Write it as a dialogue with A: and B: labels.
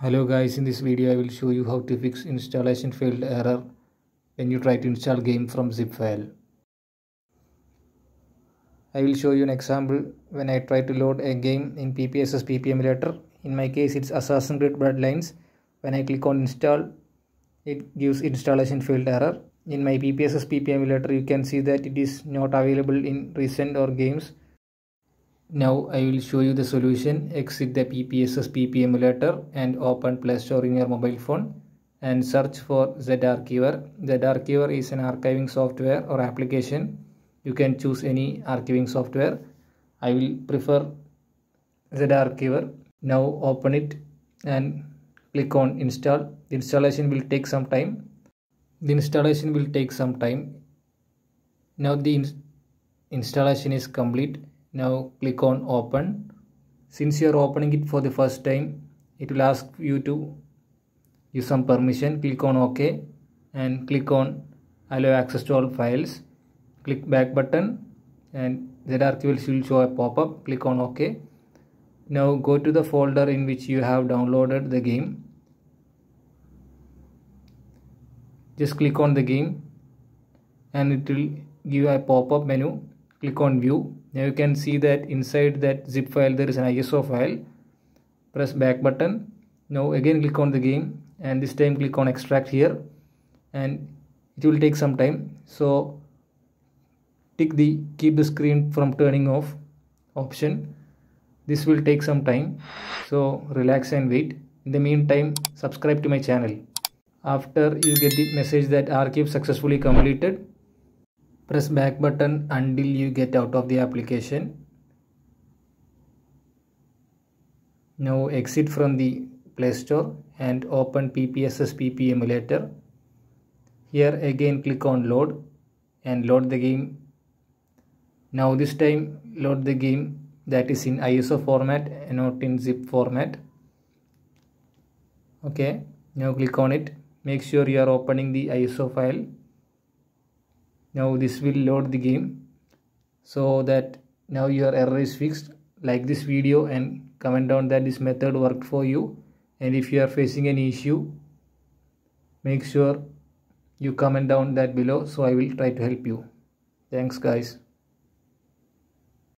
A: hello guys in this video i will show you how to fix installation failed error when you try to install game from zip file i will show you an example when i try to load a game in ppss pp emulator in my case it's assassin's creed bloodlines when i click on install it gives installation failed error in my ppss pp emulator you can see that it is not available in recent or games now I will show you the solution. Exit the PPSS PP emulator and open Play Store in your mobile phone and search for ZArchiver. ZArchiver is an archiving software or application. You can choose any archiving software. I will prefer ZArchiver. Now open it and click on install. The installation will take some time. The installation will take some time. Now the in installation is complete now click on open since you are opening it for the first time it will ask you to give some permission click on ok and click on allow access to all files click back button and zarqfiles will show a pop-up click on ok now go to the folder in which you have downloaded the game just click on the game and it will give a pop-up menu click on view now you can see that inside that zip file there is an ISO file press back button now again click on the game and this time click on extract here and it will take some time so tick the keep the screen from turning off option this will take some time so relax and wait in the meantime subscribe to my channel after you get the message that archive successfully completed press back button until you get out of the application now exit from the play store and open ppsspp emulator here again click on load and load the game now this time load the game that is in iso format and not in zip format okay now click on it make sure you are opening the iso file now this will load the game so that now your error is fixed like this video and comment down that this method worked for you and if you are facing any issue make sure you comment down that below so I will try to help you thanks guys